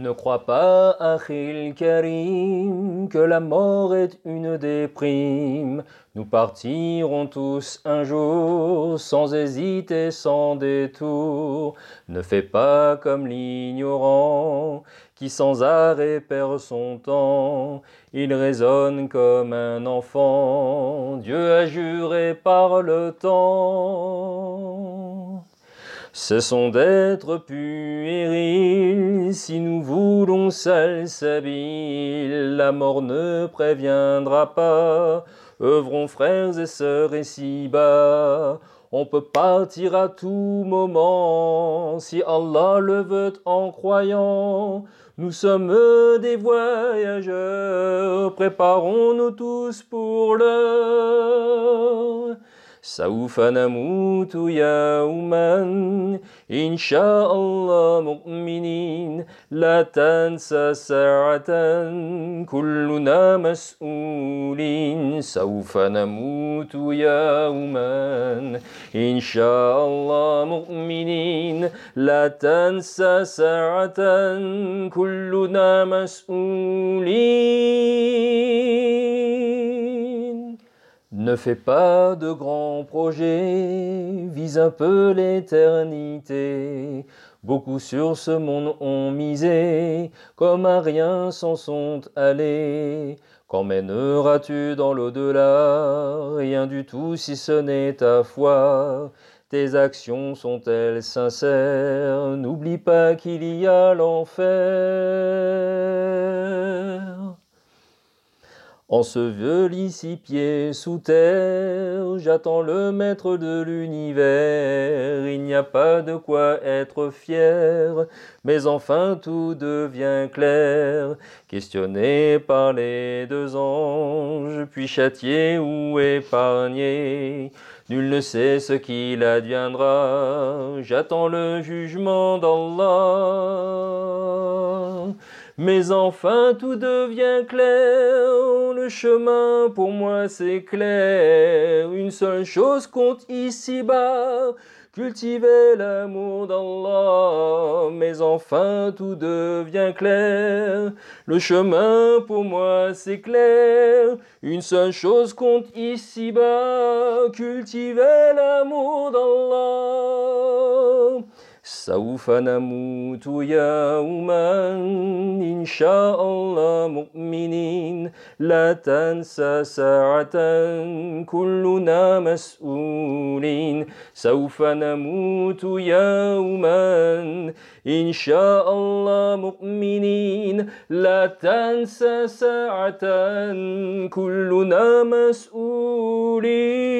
Ne crois pas, Achille Karim, que la mort est une déprime. Nous partirons tous un jour, sans hésiter, sans détour. Ne fais pas comme l'ignorant, qui sans arrêt perd son temps. Il raisonne comme un enfant, Dieu a juré par le temps. Cessons d'être puérils, si nous voulons s'habiller. la mort ne préviendra pas, œuvrons frères et sœurs ici bas. On peut partir à tout moment, si Allah le veut en croyant. Nous sommes des voyageurs, préparons-nous tous pour l'heure. سوف نموت يوما إن شاء الله مؤمنين لا تنسى ساعة كلنا مسؤولين سوف نموت يوما إن شاء الله مؤمنين لا تنسى ساعة كلنا مسؤولين Ne fais pas de grands projets, vise un peu l'éternité. Beaucoup sur ce monde ont misé, comme à rien s'en sont allés. Qu'emmèneras-tu dans l'au-delà Rien du tout si ce n'est ta foi. Tes actions sont-elles sincères N'oublie pas qu'il y a l'enfer. Enseveli six pieds sous terre, j'attends le maître de l'univers. Il n'y a pas de quoi être fier, mais enfin tout devient clair. Questionné par les deux anges, puis châtié ou épargné. Nul ne sait ce qu'il adviendra. J'attends le jugement d'Allah. Mais enfin tout devient clair, le chemin pour moi c'est clair, Une seule chose compte ici-bas, cultiver l'amour d'Allah. Mais enfin tout devient clair, le chemin pour moi c'est clair, Une seule chose compte ici-bas, cultiver l'amour d'Allah. سوف نموت يوما إن شاء الله مؤمنين لا تنسى ساعة كلنا مسؤولين سوف نموت يوما إن شاء الله مؤمنين لا تنسى ساعة كلنا مسؤولين